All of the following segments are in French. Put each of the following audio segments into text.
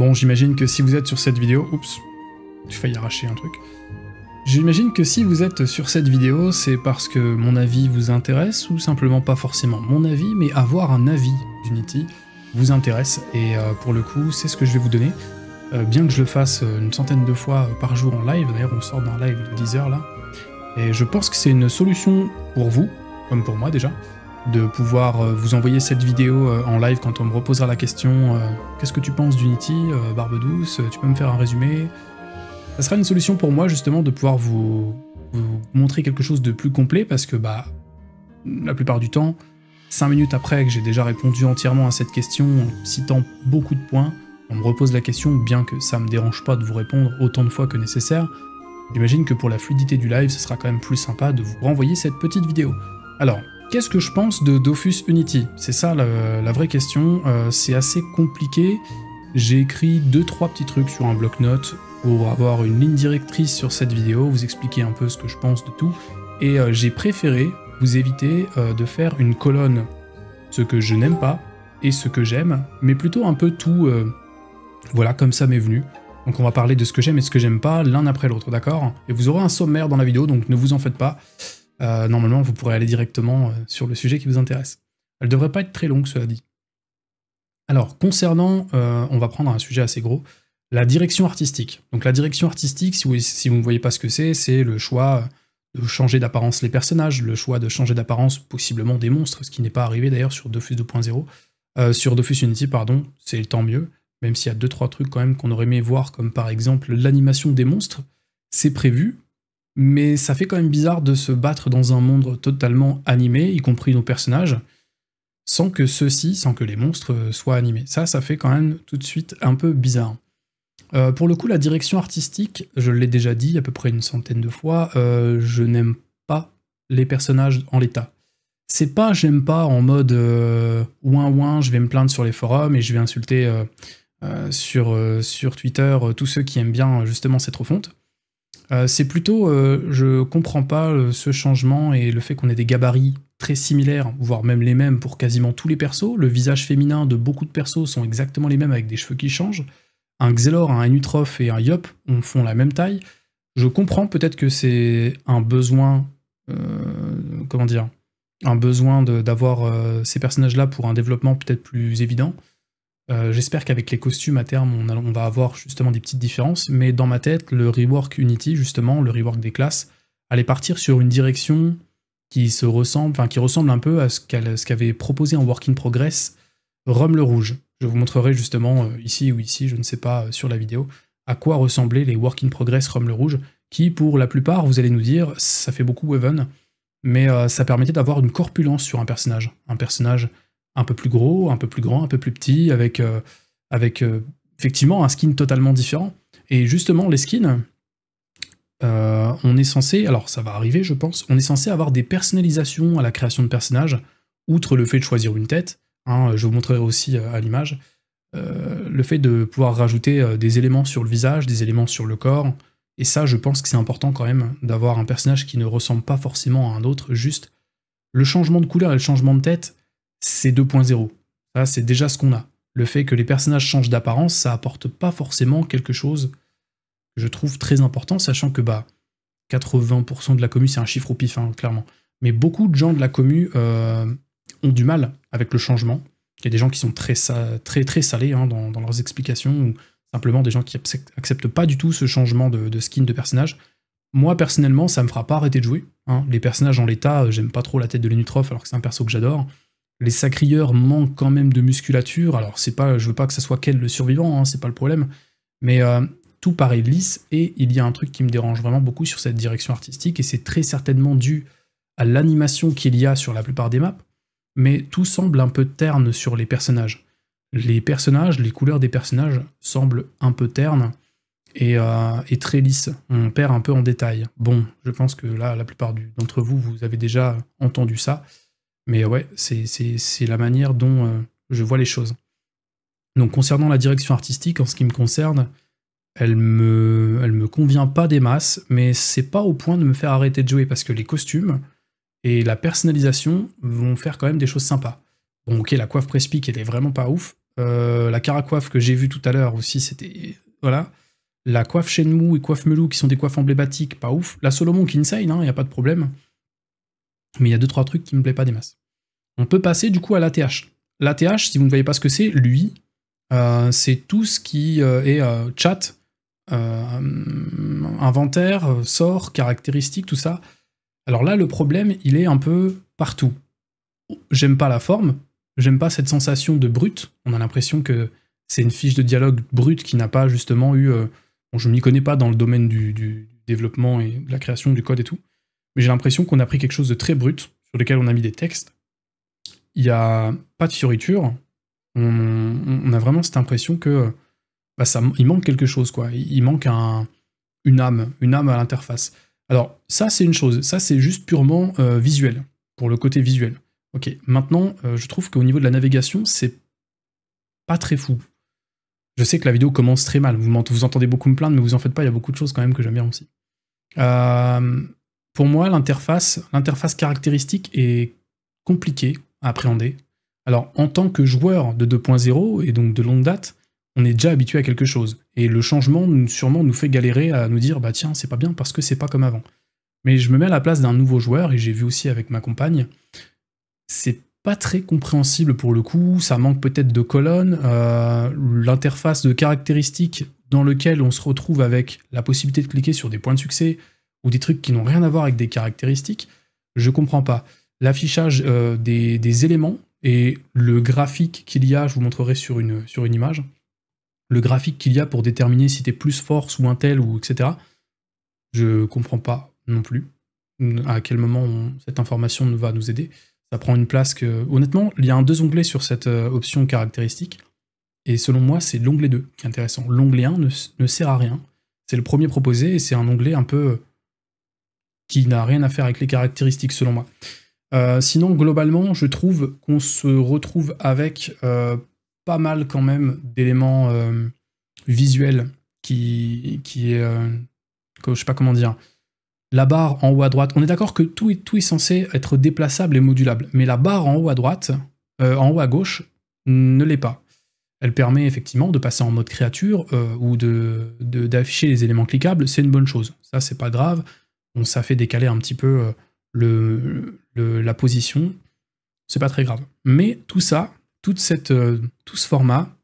Bon, j'imagine que si vous êtes sur cette vidéo... Oups, j'ai failli arracher un truc. J'imagine que si vous êtes sur cette vidéo, c'est parce que mon avis vous intéresse, ou simplement pas forcément mon avis, mais avoir un avis d'Unity vous intéresse, et euh, pour le coup, c'est ce que je vais vous donner. Euh, bien que je le fasse euh, une centaine de fois par jour en live, d'ailleurs on sort d'un live de 10 heures là, et je pense que c'est une solution pour vous, comme pour moi déjà, de pouvoir euh, vous envoyer cette vidéo euh, en live quand on me reposera la question euh, Qu'est-ce que tu penses d'Unity, Barbe Douce Tu peux me faire un résumé Ça sera une solution pour moi justement de pouvoir vous, montrer quelque chose de plus complet parce que bah la plupart du temps, 5 minutes après que j'ai déjà répondu entièrement à cette question en citant beaucoup de points, on me repose la question bien que ça me dérange pas de vous répondre autant de fois que nécessaire. J'imagine que pour la fluidité du live, ce sera quand même plus sympa de vous renvoyer cette petite vidéo. Alors, Qu'est-ce que je pense de Dofus Unity C'est ça la, vraie question, euh, c'est assez compliqué. J'ai écrit 2-3 petits trucs sur un bloc-notes pour avoir une ligne directrice sur cette vidéo, vous expliquer un peu ce que je pense de tout, et euh, j'ai préféré vous éviter euh, de faire une colonne, ce que je n'aime pas et ce que j'aime, mais plutôt un peu tout, voilà, comme ça m'est venu. Donc on va parler de ce que j'aime et ce que j'aime pas l'un après l'autre, d'accord Et vous aurez un sommaire dans la vidéo, donc ne vous en faites pas. Euh, normalement, vous pourrez aller directement euh, sur le sujet qui vous intéresse. Elle devrait pas être très longue, cela dit. Alors, concernant, euh, on va prendre un sujet assez gros, la direction artistique. Donc la direction artistique, si vous, ne voyez pas ce que c'est, c'est le choix de changer d'apparence les personnages, le choix de changer d'apparence possiblement des monstres, ce qui n'est pas arrivé d'ailleurs sur Dofus 2.0. sur Dofus Unity, pardon, c'est tant mieux, même s'il y a 2-3 trucs quand même qu'on aurait aimé voir, comme par exemple l'animation des monstres, c'est prévu, mais ça fait quand même bizarre de se battre dans un monde totalement animé, y compris nos personnages, sans que ceux-ci, sans que les monstres euh, soient animés. Ça, ça fait quand même tout de suite un peu bizarre. Euh, pour le coup, la direction artistique, je l'ai déjà dit à peu près une centaine de fois, euh, je n'aime pas les personnages en l'état. C'est pas j'aime pas en mode ouin ouin, je vais me plaindre sur les forums et je vais insulter sur, sur Twitter tous ceux qui aiment bien justement cette refonte. Euh, c'est plutôt, euh, je comprends pas euh, ce changement et le fait qu'on ait des gabarits très similaires, voire même les mêmes pour quasiment tous les persos. Le visage féminin de beaucoup de persos sont exactement les mêmes avec des cheveux qui changent. Un Xelor, un Enutrof et un Yop on font la même taille. Je comprends peut-être que c'est un besoin, comment dire, un besoin d'avoir ces personnages-là pour un développement peut-être plus évident. Euh, j'espère qu'avec les costumes à terme, on, va avoir justement des petites différences, mais dans ma tête, le rework Unity, justement, le rework des classes, allait partir sur une direction qui se ressemble, qui ressemble un peu à ce qu'avait proposé en Work in Progress Rome le Rouge. Je vous montrerai justement euh, ici ou ici, je ne sais pas, euh, sur la vidéo, à quoi ressemblaient les Work in Progress Rome le Rouge, qui pour la plupart, vous allez nous dire, ça fait beaucoup Weaven, mais ça permettait d'avoir une corpulence sur un personnage. Un personnage un peu plus gros, un peu plus grand, un peu plus petit, avec, euh, avec euh, effectivement un skin totalement différent. Et justement, les skins, euh, on est censé, alors ça va arriver je pense, on est censé avoir des personnalisations à la création de personnages, outre le fait de choisir une tête, hein, je vous montrerai aussi à l'image, le fait de pouvoir rajouter des éléments sur le visage, des éléments sur le corps, et ça je pense que c'est important quand même d'avoir un personnage qui ne ressemble pas forcément à un autre, juste le changement de couleur et le changement de tête, c'est 2.0. Ça, c'est déjà ce qu'on a. Le fait que les personnages changent d'apparence, ça apporte pas forcément quelque chose que je trouve très important, sachant que bah 80% de la commu, c'est un chiffre au pif, hein, clairement. Mais beaucoup de gens de la commu euh, ont du mal avec le changement. Il y a des gens qui sont très, très, très salés hein, dans, leurs explications, ou simplement des gens qui acceptent pas du tout ce changement de, skin de personnage. Moi, personnellement, ça me fera pas arrêter de jouer. Hein. Les personnages en l'état, euh, j'aime pas trop la tête de Lenutrof, alors que c'est un perso que j'adore les sacrieurs manquent quand même de musculature. Alors, c'est pas, je veux pas que ça soit quel le survivant, hein, c'est pas le problème. Mais euh, tout paraît lisse et il y a un truc qui me dérange vraiment beaucoup sur cette direction artistique et c'est très certainement dû à l'animation qu'il y a sur la plupart des maps. Mais tout semble un peu terne sur les personnages. Les personnages, les couleurs des personnages semblent un peu ternes et, euh, et très lisses. On perd un peu en détail. Bon, je pense que là, la plupart d'entre vous, vous avez déjà entendu ça. Mais ouais, c'est la manière dont euh, je vois les choses. Donc concernant la direction artistique, en ce qui me concerne, elle me, elle me convient pas des masses, mais c'est pas au point de me faire arrêter de jouer parce que les costumes et la personnalisation vont faire quand même des choses sympas. Bon, ok, la coiffe Prespic, elle est vraiment pas ouf. Euh, la la coiffe que j'ai vue tout à l'heure aussi, c'était. Voilà. La coiffe Shenmue et coiffe Melou qui sont des coiffes emblématiques, pas ouf. La Solomon qui il hein, n'y a pas de problème. Mais il y a deux trois trucs qui me plaît pas des masses. On peut passer du coup à l'ATH. L'ATH, si vous ne voyez pas ce que c'est, lui, euh, c'est tout ce qui euh, est euh, chat, inventaire, sort, caractéristiques, tout ça. Alors là, le problème, il est un peu partout. J'aime pas la forme, j'aime pas cette sensation de brute. On a l'impression que c'est une fiche de dialogue brute qui n'a pas justement eu. bon, je m'y connais pas dans le domaine du, du développement et de la création du code et tout mais j'ai l'impression qu'on a pris quelque chose de très brut, sur lequel on a mis des textes. Il n'y a pas de fioriture. On, a vraiment cette impression que bah, ça, il manque quelque chose, quoi. Il manque un, une âme, une âme à l'interface. Alors, ça, c'est une chose. Ça, c'est juste purement euh, visuel, pour le côté visuel. Ok, maintenant, euh, je trouve qu'au niveau de la navigation, c'est pas très fou. Je sais que la vidéo commence très mal. Vous, vous entendez beaucoup me plaindre, mais vous en faites pas. Il y a beaucoup de choses quand même que j'aime bien aussi. Euh, pour moi, l'interface, caractéristique est compliquée à appréhender. Alors, en tant que joueur de 2.0 et donc de longue date, on est déjà habitué à quelque chose. Et le changement sûrement nous fait galérer à nous dire bah tiens, c'est pas bien parce que c'est pas comme avant. Mais je me mets à la place d'un nouveau joueur, et j'ai vu aussi avec ma compagne, c'est pas très compréhensible pour le coup, ça manque peut-être de colonnes, euh, l'interface de caractéristiques dans lequel on se retrouve avec la possibilité de cliquer sur des points de succès, ou des trucs qui n'ont rien à voir avec des caractéristiques, je comprends pas. L'affichage euh, des, éléments et le graphique qu'il y a, je vous montrerai sur une, sur une image, le graphique qu'il y a pour déterminer si t'es plus force ou un tel ou etc. Je comprends pas non plus à quel moment cette information va nous aider. Ça prend une place que... Honnêtement, il y a un deux onglets sur cette euh, option caractéristique, et selon moi, c'est l'onglet 2 qui est intéressant. L'onglet 1 ne sert à rien. C'est le premier proposé, et c'est un onglet un peu qui n'a rien à faire avec les caractéristiques selon moi. Euh, sinon, globalement, je trouve qu'on se retrouve avec euh, pas mal quand même d'éléments euh, visuels qui, qui est, je sais pas comment dire, la barre en haut à droite. On est d'accord que tout est, tout est censé être déplaçable et modulable, mais la barre en haut à droite, en haut à gauche, ne l'est pas. Elle permet effectivement de passer en mode créature ou de, d'afficher les éléments cliquables, c'est une bonne chose. Ça, c'est pas grave ça fait décaler un petit peu euh, le, la position. C'est pas très grave. Mais tout ça, toute cette, euh, tout ce format,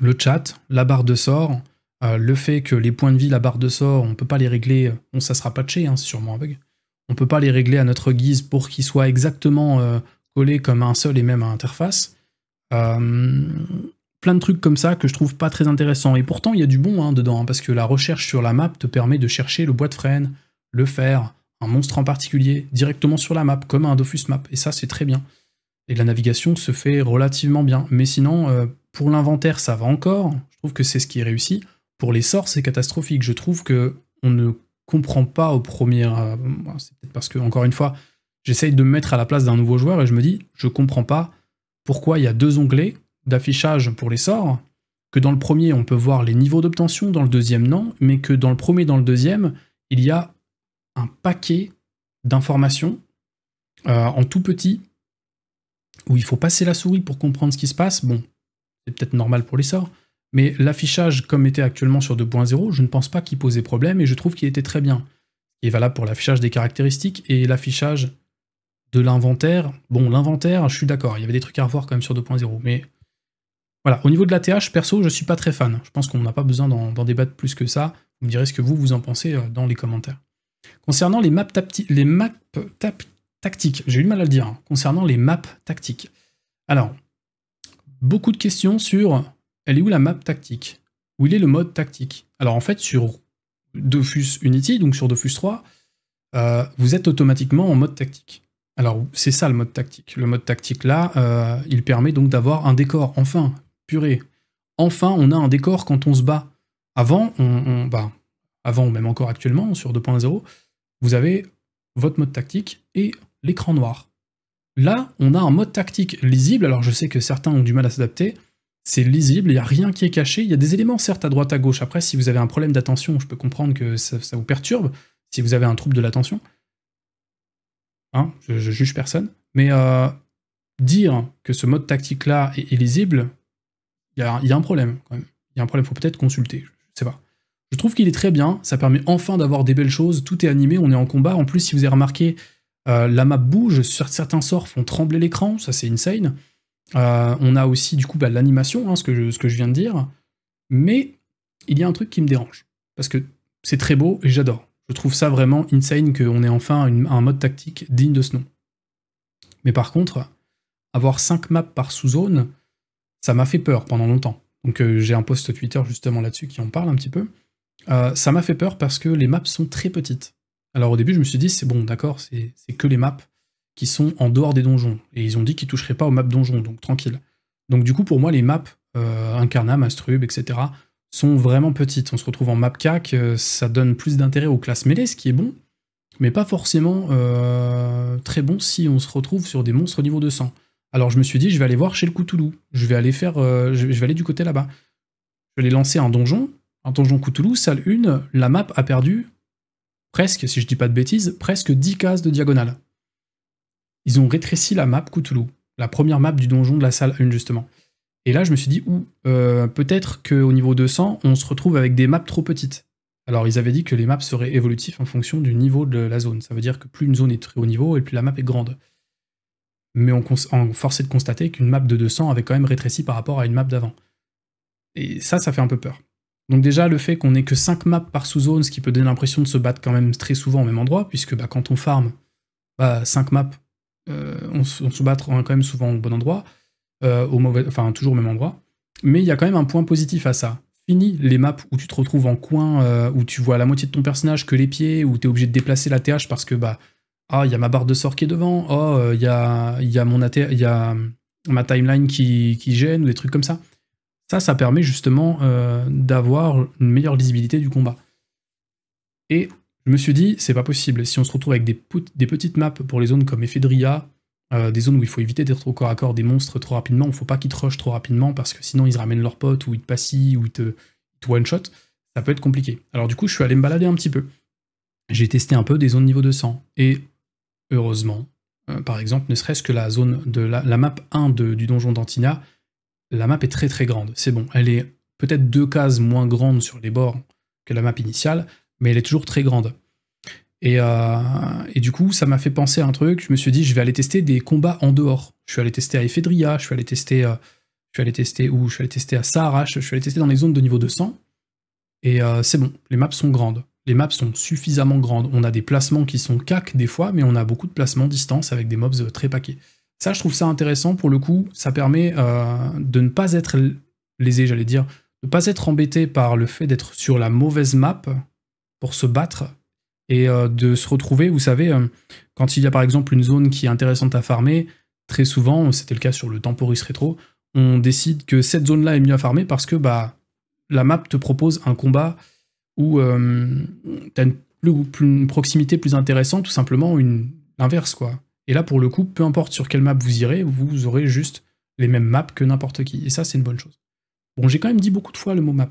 le chat, la barre de sort, euh, le fait que les points de vie, la barre de sort, on peut pas les régler, on ça sera patché, hein, c'est sûrement un bug. On peut pas les régler à notre guise pour qu'ils soient exactement collés comme un seul et même interface. plein de trucs comme ça que je trouve pas très intéressant. Et pourtant, il y a du bon hein, dedans, hein, parce que la recherche sur la map te permet de chercher le bois de frêne, le faire, un monstre en particulier, directement sur la map, comme un Dofus map, et ça c'est très bien. Et la navigation se fait relativement bien. Mais sinon, euh, pour l'inventaire, ça va encore, je trouve que c'est ce qui est réussi. Pour les sorts, c'est catastrophique. Je trouve que on ne comprend pas au premier... Euh, c'est peut-être parce que, encore une fois, j'essaye de me mettre à la place d'un nouveau joueur et je me dis, je comprends pas pourquoi il y a deux onglets d'affichage pour les sorts, que dans le premier on peut voir les niveaux d'obtention, dans le deuxième non, mais que dans le premier et dans le deuxième, il y a un paquet d'informations euh, en tout petit où il faut passer la souris pour comprendre ce qui se passe. Bon, c'est peut-être normal pour les sorts, mais l'affichage comme était actuellement sur 2.0, je ne pense pas qu'il posait problème et je trouve qu'il était très bien. Il est valable pour l'affichage des caractéristiques et l'affichage de l'inventaire. Bon, l'inventaire, je suis d'accord, il y avait des trucs à revoir quand même sur 2.0, mais voilà. Au niveau de la TH, perso, je suis pas très fan. Je pense qu'on n'a pas besoin d'en débattre plus que ça. Vous me direz ce que vous, vous en pensez euh, dans les commentaires. Concernant les maps, les maps tactiques, j'ai eu du mal à le dire, hein. concernant les maps tactiques. Alors, beaucoup de questions sur elle est où la map tactique Où il est le mode tactique Alors en fait, sur Dofus Unity, donc sur Dofus 3, euh, vous êtes automatiquement en mode tactique. Alors c'est ça le mode tactique. Le mode tactique là, euh, il permet donc d'avoir un décor, enfin, purée. Enfin, on a un décor quand on se bat. Avant, on, on bah, avant ou même encore actuellement sur 2.0, vous avez votre mode tactique et l'écran noir. Là, on a un mode tactique lisible, alors je sais que certains ont du mal à s'adapter, c'est lisible, il n'y a rien qui est caché, il y a des éléments certes à droite à gauche, après si vous avez un problème d'attention, je peux comprendre que ça, vous perturbe, si vous avez un trouble de l'attention, hein, je, je, juge personne, mais euh, dire que ce mode tactique-là est, lisible, il y, a, un problème quand même, il y a un problème, Il faut peut-être consulter, je ne sais pas. Je trouve qu'il est très bien, ça permet enfin d'avoir des belles choses, tout est animé, on est en combat. En plus, si vous avez remarqué, euh, la map bouge, certains sorts font trembler l'écran, ça c'est insane. Euh, on a aussi du coup bah, l'animation, hein, ce, que je, viens de dire. Mais il y a un truc qui me dérange, parce que c'est très beau et j'adore. Je trouve ça vraiment insane qu'on ait enfin un mode tactique digne de ce nom. Mais par contre, avoir 5 maps par sous-zone, ça m'a fait peur pendant longtemps. Donc euh, j'ai un post Twitter justement là-dessus qui en parle un petit peu. Euh, ça m'a fait peur parce que les maps sont très petites. Alors au début, je me suis dit, c'est bon, d'accord, c'est que les maps qui sont en dehors des donjons. Et ils ont dit qu'ils toucheraient pas aux maps donjons, donc tranquille. Donc du coup, pour moi, les maps Incarnat, euh, Incarnam, etc., sont vraiment petites. On se retrouve en map CAC, euh, ça donne plus d'intérêt aux classes mêlées, ce qui est bon, mais pas forcément très bon si on se retrouve sur des monstres au niveau 200. Alors je me suis dit, je vais aller voir chez le Coutoulou, je vais aller faire, je vais aller du côté là-bas. Je vais aller lancer un donjon, en Donjon Cthulhu, salle 1, la map a perdu presque, si je dis pas de bêtises, presque 10 cases de diagonale. Ils ont rétréci la map Cthulhu, la première map du donjon de la salle 1 justement. Et là, je me suis dit, euh, peut-être qu'au niveau 200, on se retrouve avec des maps trop petites. Alors, ils avaient dit que les maps seraient évolutives en fonction du niveau de la zone. Ça veut dire que plus une zone est très haut niveau et plus la map est grande. Mais on, on forçait de constater qu'une map de 200 avait quand même rétréci par rapport à une map d'avant. Et ça, ça fait un peu peur. Donc déjà, le fait qu'on ait que 5 maps par sous-zone, ce qui peut donner l'impression de se battre quand même très souvent au même endroit, puisque bah, quand on farm, bah, 5 maps, euh, on, se battre quand même souvent au bon endroit, euh, mauvais, enfin toujours au même endroit. Mais il y a quand même un point positif à ça. Fini les maps où tu te retrouves en coin, euh, où tu vois la moitié de ton personnage que les pieds, où tu es obligé de déplacer la TH parce que bah, ah, il y a ma barre de sort qui est devant, oh, il y a, y mon y a ma timeline qui, qui gêne, ou des trucs comme ça. Ça, ça permet justement euh, d'avoir une meilleure lisibilité du combat. Et je me suis dit, c'est pas possible. Si on se retrouve avec des, petites maps pour les zones comme Ephedria, euh, des zones où il faut éviter d'être au corps à corps des monstres trop rapidement, il faut pas qu'ils te rushent trop rapidement parce que sinon ils ramènent leurs potes ou ils te passent ou ils te, one-shot, ça peut être compliqué. Alors du coup, je suis allé me balader un petit peu. J'ai testé un peu des zones niveau 200 et heureusement, euh, par exemple, ne serait-ce que la zone de la, map 1 du donjon d'Antina, la map est très très grande. C'est bon, elle est peut-être deux cases moins grande sur les bords que la map initiale, mais elle est toujours très grande. Euh, et, du coup, ça m'a fait penser à un truc. Je me suis dit, je vais aller tester des combats en dehors. Je suis allé tester à Ephedria, je suis allé tester, euh, je suis allé tester où Je suis allé tester à Sahara, je suis allé tester dans les zones de niveau 200. Et euh, c'est bon, les maps sont grandes. Les maps sont suffisamment grandes. On a des placements qui sont cac des fois, mais on a beaucoup de placements distance avec des mobs très paquets. Ça, je trouve ça intéressant. Pour le coup, ça permet euh, de ne pas être lésé, j'allais dire, de ne pas être embêté par le fait d'être sur la mauvaise map pour se battre et euh, de se retrouver, vous savez, euh, quand il y a par exemple une zone qui est intéressante à farmer, très souvent, c'était le cas sur le Temporis Retro, on décide que cette zone-là est mieux à farmer parce que bah, la map te propose un combat où tu as une, une proximité plus intéressante, tout simplement une l'inverse, quoi. Et là, pour le coup, peu importe sur quelle map vous irez, vous aurez juste les mêmes maps que n'importe qui. Et ça, c'est une bonne chose. Bon, j'ai quand même dit beaucoup de fois le mot map.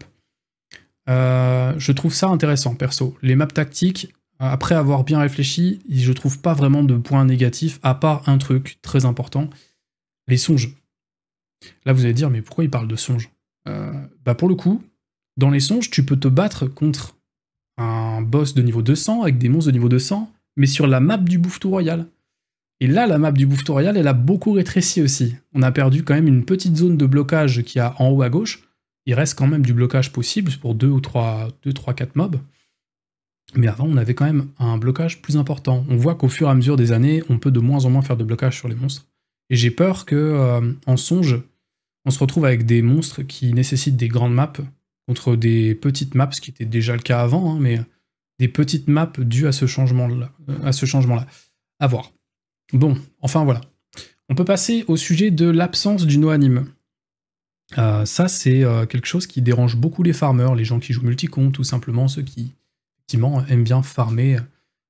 Euh, je trouve ça intéressant, perso. Les maps tactiques, après avoir bien réfléchi, je trouve pas vraiment de points négatifs, à part un truc très important, les songes. Là, vous allez dire, mais pourquoi il parle de songes euh, Bah pour le coup, dans les songes, tu peux te battre contre un boss de niveau 200 avec des monstres de niveau 200, mais sur la map du bouffetou royal. Et là, la map du Bouffetorial, elle a beaucoup rétréci aussi. On a perdu quand même une petite zone de blocage qui a en haut à gauche. Il reste quand même du blocage possible pour 2 ou 3, 2, trois, 4 mobs. Mais avant, on avait quand même un blocage plus important. On voit qu'au fur et à mesure des années, on peut de moins en moins faire de blocage sur les monstres. Et j'ai peur que, euh, en songe, on se retrouve avec des monstres qui nécessitent des grandes maps contre des petites maps, ce qui était déjà le cas avant, hein, mais des petites maps dues à ce changement-là. Euh, à voir. Bon, enfin voilà. On peut passer au sujet de l'absence du no euh, ça, c'est euh, quelque chose qui dérange beaucoup les farmers, les gens qui jouent multicompte, tout simplement ceux qui, effectivement, aiment bien farmer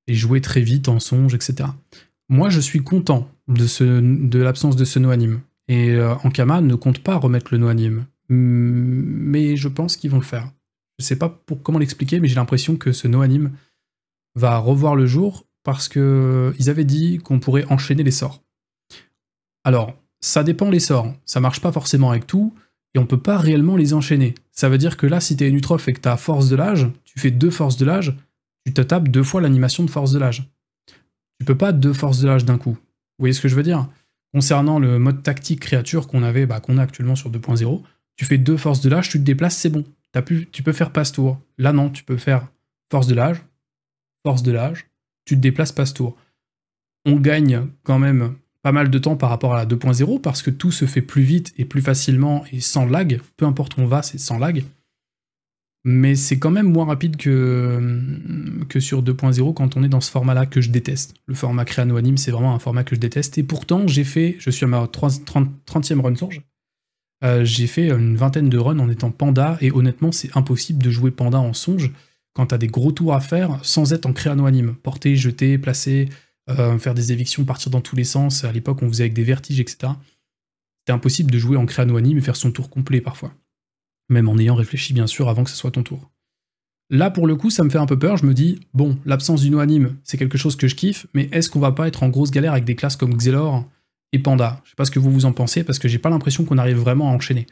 et jouer très vite en songe, etc. Moi, je suis content de, l'absence de ce no Et euh, Ankama ne compte pas remettre le no mm, Mais je pense qu'ils vont le faire. Je sais pas pour comment l'expliquer, mais j'ai l'impression que ce no va revoir le jour parce qu'ils euh, avaient dit qu'on pourrait enchaîner les sorts. Alors, ça dépend les sorts, ça marche pas forcément avec tout, et on peut pas réellement les enchaîner. Ça veut dire que là, si t'es une et que t'as force de l'âge, tu fais deux forces de l'âge, tu te tapes deux fois l'animation de force de l'âge. Tu peux pas deux forces de l'âge d'un coup. Vous voyez ce que je veux dire Concernant le mode tactique créature qu'on avait, bah, qu'on a actuellement sur 2.0, tu fais deux forces de l'âge, tu te déplaces, c'est bon. As tu peux faire passe-tour. Là, non, tu peux faire force de l'âge, force de l'âge, tu te déplaces passe tour. On gagne quand même pas mal de temps par rapport à la 2.0 parce que tout se fait plus vite et plus facilement et sans lag. Peu importe où on va, c'est sans lag. Mais c'est quand même moins rapide que, que sur 2.0 quand on est dans ce format-là que je déteste. Le format créano anime, c'est vraiment un format que je déteste. Et pourtant, j'ai fait, je suis à ma 30, e run songe, euh, j'ai fait une vingtaine de runs en étant panda et honnêtement, c'est impossible de jouer panda en songe quand tu as des gros tours à faire sans être en créano anime. Porter, jeter, placer, euh, faire des évictions, partir dans tous les sens. À l'époque, on faisait avec des vertiges, etc. C'était impossible de jouer en créano anime et faire son tour complet parfois. Même en ayant réfléchi, bien sûr, avant que ce soit ton tour. Là, pour le coup, ça me fait un peu peur. Je me dis, bon, l'absence du anime, c'est quelque chose que je kiffe, mais est-ce qu'on va pas être en grosse galère avec des classes comme Xelor et Panda Je sais pas ce que vous vous en pensez, parce que j'ai pas l'impression qu'on arrive vraiment à enchaîner.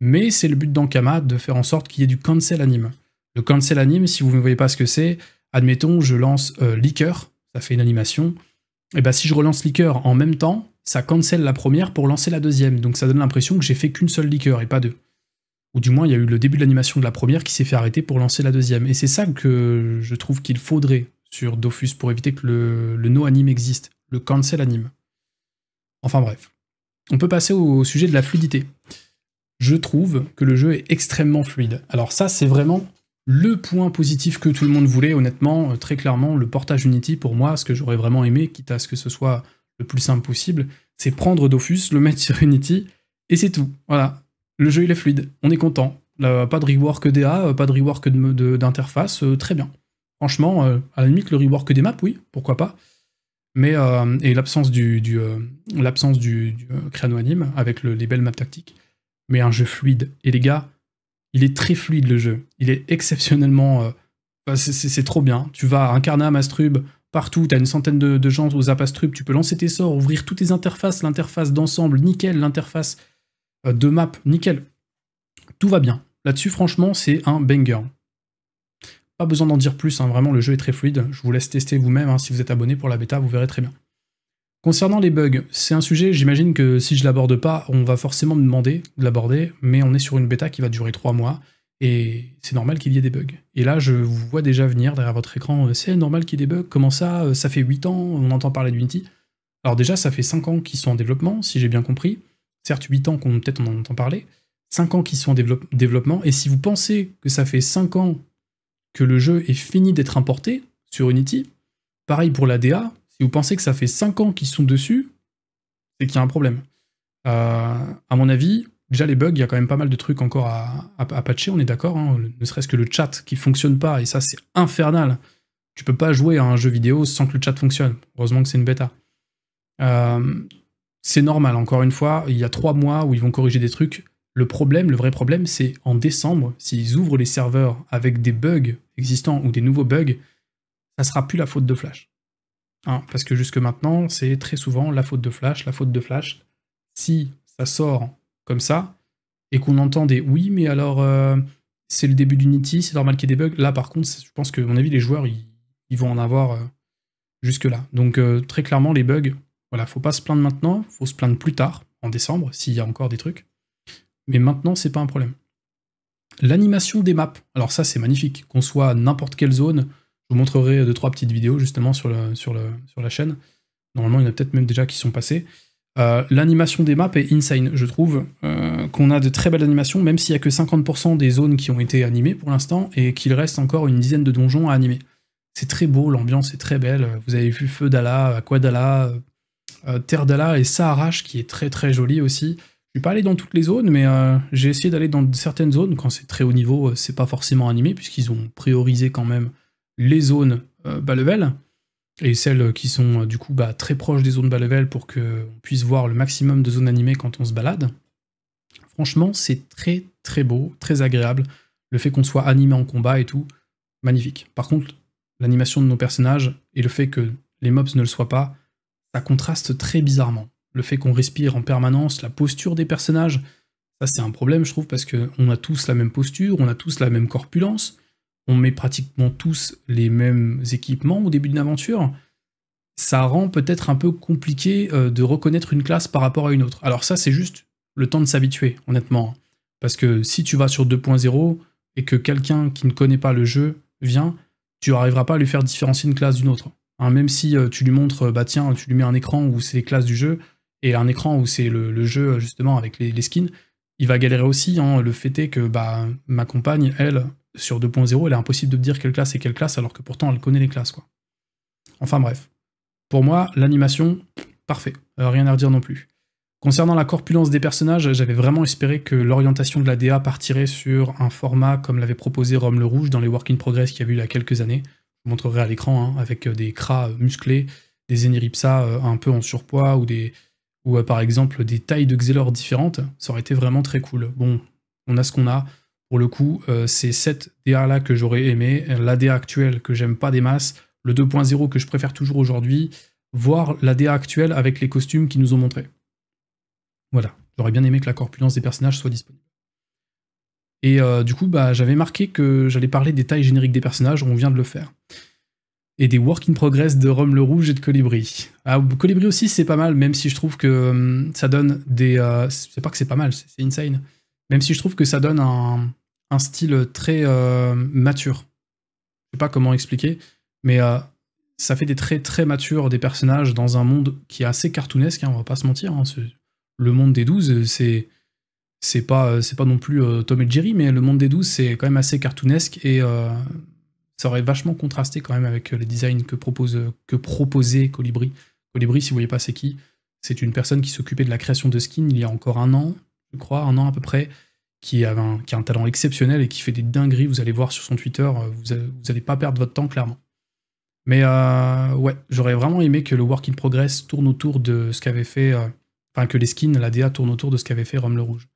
Mais c'est le but d'Ankama de faire en sorte qu'il y ait du cancel anime. Le cancel anime, si vous ne voyez pas ce que c'est, admettons, je lance euh, Liqueur, ça fait une animation. Et eh bien, si je relance Liqueur en même temps, ça cancel la première pour lancer la deuxième. Donc, ça donne l'impression que j'ai fait qu'une seule Liqueur et pas deux. Ou du moins, il y a eu le début de l'animation de la première qui s'est fait arrêter pour lancer la deuxième. Et c'est ça que je trouve qu'il faudrait sur Dofus pour éviter que le, no anime existe, le cancel anime. Enfin bref. On peut passer au sujet de la fluidité. Je trouve que le jeu est extrêmement fluide. Alors ça, c'est vraiment le point positif que tout le monde voulait, honnêtement, euh, très clairement, le portage Unity, pour moi, ce que j'aurais vraiment aimé, quitte à ce que ce soit le plus simple possible, c'est prendre Dofus, le mettre sur Unity, et c'est tout. Voilà. Le jeu, il est fluide. On est content. pas de rework DA, euh, pas de rework d'interface, euh, très bien. Franchement, à la limite, le rework des maps, oui, pourquoi pas. Mais, et l'absence du, du du, avec le, les belles maps tactiques. Mais un jeu fluide. Et les gars, il est très fluide le jeu. Il est exceptionnellement. Euh, c'est trop bien. Tu vas à à Mastrub, partout, tu as une centaine de, gens aux Apastrub, tu peux lancer tes sorts, ouvrir toutes tes interfaces, l'interface d'ensemble, nickel, l'interface euh, de map, nickel. Tout va bien. Là-dessus, franchement, c'est un banger. Pas besoin d'en dire plus, hein. vraiment, le jeu est très fluide. Je vous laisse tester vous-même. Hein. si vous êtes abonné pour la bêta, vous verrez très bien. Concernant les bugs, c'est un sujet, j'imagine que si je l'aborde pas, on va forcément me demander de l'aborder, mais on est sur une bêta qui va durer 3 mois, et c'est normal qu'il y ait des bugs. Et là, je vous vois déjà venir derrière votre écran, euh, c'est normal qu'il y ait des bugs, comment ça euh, Ça fait 8 ans, on entend parler d'Unity. Alors déjà, ça fait 5 ans qu'ils sont en développement, si j'ai bien compris. Certes, 8 ans qu'on peut-être on en entend parler. 5 ans qu'ils sont en développement, et si vous pensez que ça fait 5 ans que le jeu est fini d'être importé sur Unity, pareil pour la DA, si vous pensez que ça fait 5 ans qu'ils sont dessus, c'est qu'il y a un problème. Euh, à mon avis, déjà les bugs, il y a quand même pas mal de trucs encore à, patcher, on est d'accord, hein, ne serait-ce que le chat qui fonctionne pas, et ça c'est infernal. Tu peux pas jouer à un jeu vidéo sans que le chat fonctionne. Heureusement que c'est une bêta. Euh, c'est normal, encore une fois, il y a 3 mois où ils vont corriger des trucs. Le problème, le vrai problème, c'est en décembre, s'ils ouvrent les serveurs avec des bugs existants ou des nouveaux bugs, ça sera plus la faute de Flash. Hein, parce que jusque maintenant, c'est très souvent la faute de Flash, la faute de Flash. Si ça sort comme ça, et qu'on entend des oui, mais alors euh, c'est le début d'Unity, c'est normal qu'il y ait des bugs. Là, par contre, je pense que, à mon avis, les joueurs, ils, vont en avoir euh, jusque-là. Donc, euh, très clairement, les bugs, voilà, faut pas se plaindre maintenant, faut se plaindre plus tard, en décembre, s'il y a encore des trucs. Mais maintenant, c'est pas un problème. L'animation des maps, alors ça, c'est magnifique. Qu'on soit n'importe quelle zone, je vous montrerai deux, trois petites vidéos justement sur, sur, sur la chaîne. Normalement, il y en a peut-être même déjà qui sont passées. Euh, l'animation des maps est insane, je trouve, euh, qu'on a de très belles animations, même s'il n'y a que 50% des zones qui ont été animées pour l'instant, et qu'il reste encore une dizaine de donjons à animer. C'est très beau, l'ambiance est très belle. Vous avez vu Feu d'Ala, Aquadala, euh, euh, Terre d'Ala et Saharach qui est très très joli aussi. Je suis pas allé dans toutes les zones, mais j'ai essayé d'aller dans certaines zones. Quand c'est très haut niveau, c'est pas forcément animé, puisqu'ils ont priorisé quand même les zones euh, bas level et celles qui sont euh, du coup bah, très proches des zones bas level pour qu'on puisse voir le maximum de zones animées quand on se balade. Franchement, c'est très très beau, très agréable. Le fait qu'on soit animé en combat et tout, magnifique. Par contre, l'animation de nos personnages et le fait que les mobs ne le soient pas, ça contraste très bizarrement. Le fait qu'on respire en permanence, la posture des personnages, ça c'est un problème je trouve parce qu'on a tous la même posture, on a tous la même corpulence, on met pratiquement tous les mêmes équipements au début d'une aventure, ça rend peut-être un peu compliqué euh, de reconnaître une classe par rapport à une autre. Alors ça, c'est juste le temps de s'habituer, honnêtement. Parce que si tu vas sur 2.0 et que quelqu'un qui ne connaît pas le jeu vient, tu n'arriveras pas à lui faire différencier une classe d'une autre. Hein, même si euh, tu lui montres, euh, bah tiens, tu lui mets un écran où c'est les classes du jeu et un écran où c'est le, jeu justement avec les, skins, il va galérer aussi. Hein. le fait est que bah, ma compagne, elle, sur 2.0, elle est impossible de dire quelle classe est quelle classe, alors que pourtant elle connaît les classes, quoi. Enfin bref. Pour moi, l'animation, parfait. Euh, rien à redire non plus. Concernant la corpulence des personnages, j'avais vraiment espéré que l'orientation de la DA partirait sur un format comme l'avait proposé Rome le Rouge dans les Work in Progress qu'il y a eu il y a quelques années. Je vous montrerai à l'écran, hein, avec euh, des cras euh, musclés, des Eniripsa un peu en surpoids, ou des ou par exemple des tailles de Xelor différentes. Ça aurait été vraiment très cool. Bon, on a ce qu'on a. Pour le coup, euh, c'est cette DA là que j'aurais aimé, la DA actuelle que j'aime pas des masses, le 2.0 que je préfère toujours aujourd'hui, voir la DA actuelle avec les costumes qu'ils nous ont montrés. Voilà, j'aurais bien aimé que la corpulence des personnages soit disponible. Et euh, du coup, bah, j'avais marqué que j'allais parler des tailles génériques des personnages, on vient de le faire. Et des work in progress de Rome le Rouge et de Colibri. Ah, Colibri aussi, c'est pas mal, même si je trouve que euh, ça donne des... c'est pas que c'est pas mal, c'est insane. Même si je trouve que ça donne un, style très euh, mature. Je sais pas comment expliquer, mais euh, ça fait des traits très matures des personnages dans un monde qui est assez cartoonesque, hein, on va pas se mentir. Hein, le monde des 12, euh, c'est c'est pas c'est pas non plus Tom et Jerry, mais le monde des 12, c'est quand même assez cartoonesque et ça aurait vachement contrasté quand même avec les designs que propose que proposait Colibri. Colibri, si vous voyez pas c'est qui, c'est une personne qui s'occupait de la création de skins il y a encore un an, je crois, un an à peu près, qui, a un, talent exceptionnel et qui fait des dingueries. Vous allez voir sur son Twitter, euh, vous n'allez pas perdre votre temps, clairement. Mais euh, ouais, j'aurais vraiment aimé que le work in progress tourne autour de ce qu'avait fait, euh, enfin que les skins, la DA tourne autour de ce qu'avait fait Rome le Rouge,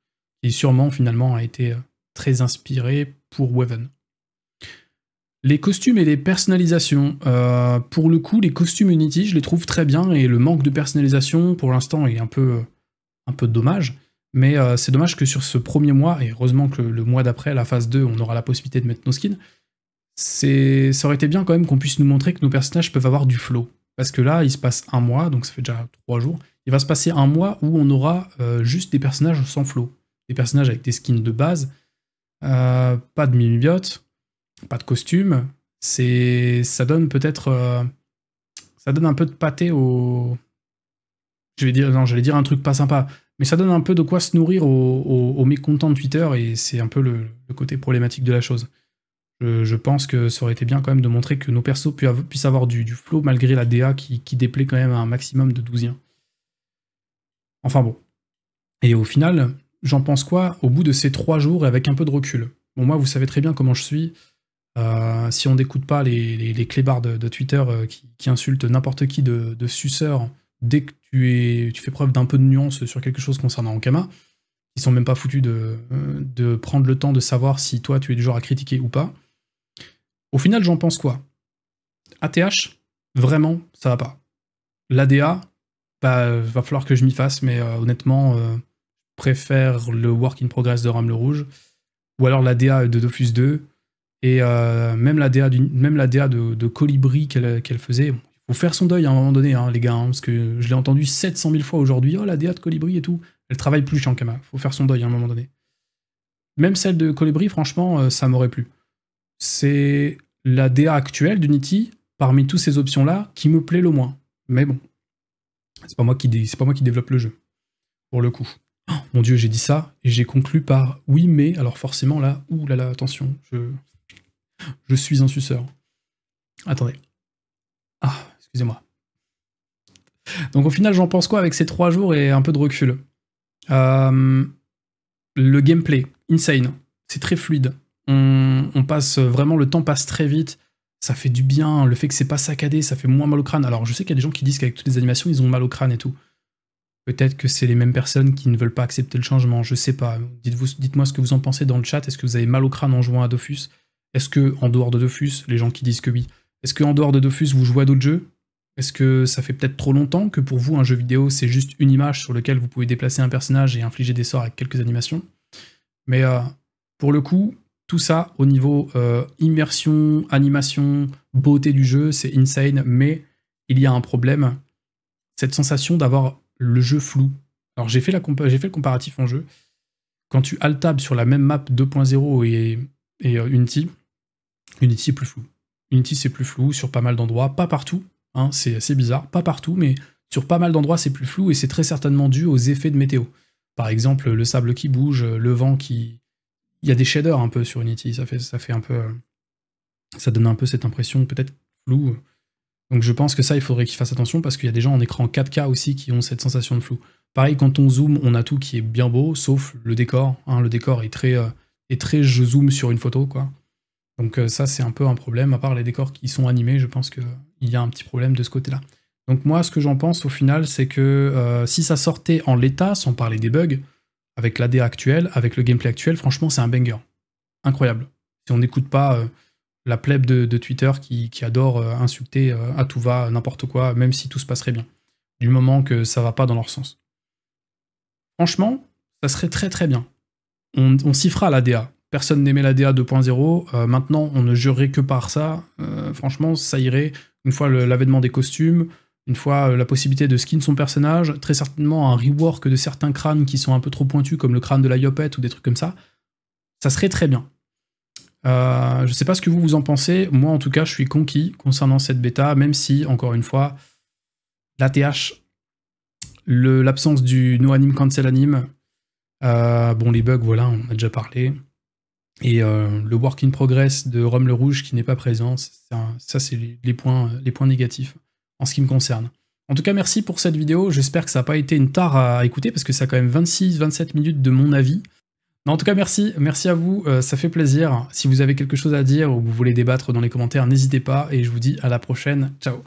qui sûrement finalement a été très inspiré pour Weaven. Les costumes et les personnalisations. pour le coup, les costumes Unity, je les trouve très bien et le manque de personnalisation pour l'instant est un peu, un peu dommage. Mais euh, c'est dommage que sur ce premier mois, et heureusement que le mois d'après, la phase 2, on aura la possibilité de mettre nos skins, ça aurait été bien quand même qu'on puisse nous montrer que nos personnages peuvent avoir du flow. Parce que là, il se passe un mois, donc ça fait déjà trois jours, il va se passer un mois où on aura euh, juste des personnages sans flow. Des personnages avec des skins de base, euh, pas de mini-viotes, pas de costumes, Ça donne peut-être... ça donne un peu de pâté au... Je vais dire, non, j'allais dire un truc pas sympa, mais ça donne un peu de quoi se nourrir aux, mécontents de Twitter et c'est un peu le, côté problématique de la chose. Je, pense que ça aurait été bien quand même de montrer que nos persos puissent avoir du, du, flow malgré la DA qui, déplaît quand même un maximum de 12 Enfin bon. Et au final, j'en pense quoi au bout de ces trois jours et avec un peu de recul Bon, moi, vous savez très bien comment je suis. Euh, si on n'écoute pas les, les, clébards de, Twitter euh, qui, insultent n'importe qui de, de suceur dès que tu, es, tu fais preuve d'un peu de nuance sur quelque chose concernant Ankama, ils sont même pas foutus euh, de, prendre le temps de savoir si toi tu es du genre à critiquer ou pas. Au final, j'en pense quoi ATH, vraiment, ça va pas. L'ADA, bah, va falloir que je m'y fasse, mais euh, honnêtement, euh, je préfère le work in progress de Rame le Rouge, ou alors l'ADA de Dofus 2, et même l'ADA, même de, Colibri qu'elle faisait, faut faire son deuil à un moment donné, hein, les gars, hein, parce que je l'ai entendu 700 000 fois aujourd'hui. Oh, la DA de Colibri et tout. Elle travaille plus, Shankama. Faut faire son deuil à un moment donné. Même celle de Colibri, franchement, euh, ça m'aurait plu. C'est la DA actuelle d'Unity, parmi toutes ces options-là, qui me plaît le moins. Mais bon, c'est pas, moi qui pas moi qui développe le jeu, pour le coup. Oh, mon dieu, j'ai dit ça, et j'ai conclu par oui, mais, alors forcément, là, ouh là là, attention, je, je suis un suceur. Attendez. Ah, Excusez-moi. Donc au final, j'en pense quoi avec ces trois jours et un peu de recul euh, Le gameplay, insane. C'est très fluide. On, passe vraiment, le temps passe très vite. Ça fait du bien. Le fait que c'est pas saccadé, ça fait moins mal au crâne. Alors je sais qu'il y a des gens qui disent qu'avec toutes les animations, ils ont mal au crâne et tout. Peut-être que c'est les mêmes personnes qui ne veulent pas accepter le changement, je sais pas. Dites-vous, dites-moi ce que vous en pensez dans le chat. Est-ce que vous avez mal au crâne en jouant à Dofus Est-ce que, en dehors de Dofus, les gens qui disent que oui, est-ce qu'en dehors de Dofus, vous jouez à d'autres jeux est-ce que ça fait peut-être trop longtemps que pour vous un jeu vidéo c'est juste une image sur laquelle vous pouvez déplacer un personnage et infliger des sorts avec quelques animations Mais euh, pour le coup, tout ça au niveau euh, immersion, animation, beauté du jeu, c'est insane, mais il y a un problème, cette sensation d'avoir le jeu flou. Alors j'ai fait, fait le comparatif en jeu. Quand tu alt table sur la même map 2.0 et, euh, Unity, Unity est plus flou. Unity c'est plus flou sur pas mal d'endroits, pas partout, Hein, c'est assez bizarre, pas partout, mais sur pas mal d'endroits c'est plus flou et c'est très certainement dû aux effets de météo. Par exemple, le sable qui bouge, le vent qui... Il y a des shaders un peu sur Unity, ça fait, ça fait un peu... Euh, ça donne un peu cette impression peut-être floue. Donc je pense que ça, il faudrait qu'ils fassent attention parce qu'il y a des gens en écran 4K aussi qui ont cette sensation de flou. Pareil, quand on zoome, on a tout qui est bien beau, sauf le décor. Hein. le décor est très, euh, est très je zoome sur une photo, quoi. Donc euh, ça, c'est un peu un problème. À part les décors qui sont animés, je pense qu'il y a un petit problème de ce côté-là. Donc moi, ce que j'en pense au final, c'est que euh, si ça sortait en l'état, sans parler des bugs, avec l'AD actuelle, avec le gameplay actuel, franchement, c'est un banger. Incroyable. Si on n'écoute pas euh, la plèbe de, Twitter qui, adore insulter à tout va, n'importe quoi, même si tout se passerait bien, du moment que ça va pas dans leur sens. Franchement, ça serait très très bien. On, s'y fera à personne n'aimait la DA 2.0. Euh, maintenant, on ne jurerait que par ça. Euh, franchement, ça irait. Une fois l'avènement des costumes, une fois euh, la possibilité de skin son personnage, très certainement un rework de certains crânes qui sont un peu trop pointus, comme le crâne de la Yopette ou des trucs comme ça. Ça serait très bien. je sais pas ce que vous vous en pensez. Moi, en tout cas, je suis conquis concernant cette bêta, même si, encore une fois, l'ATH, l'absence du no anime cancel anime, bon, les bugs, voilà, on a déjà parlé. Et euh, le work in progress de Rome le Rouge qui n'est pas présent, ça c'est les, points, euh, les points négatifs en ce qui me concerne. En tout cas, merci pour cette vidéo. J'espère que ça n'a pas été une tare à écouter parce que ça a quand même 26-27 minutes de mon avis. en tout cas, merci. Merci à vous. Euh, ça fait plaisir. Si vous avez quelque chose à dire ou vous voulez débattre dans les commentaires, n'hésitez pas. Et je vous dis à la prochaine. Ciao.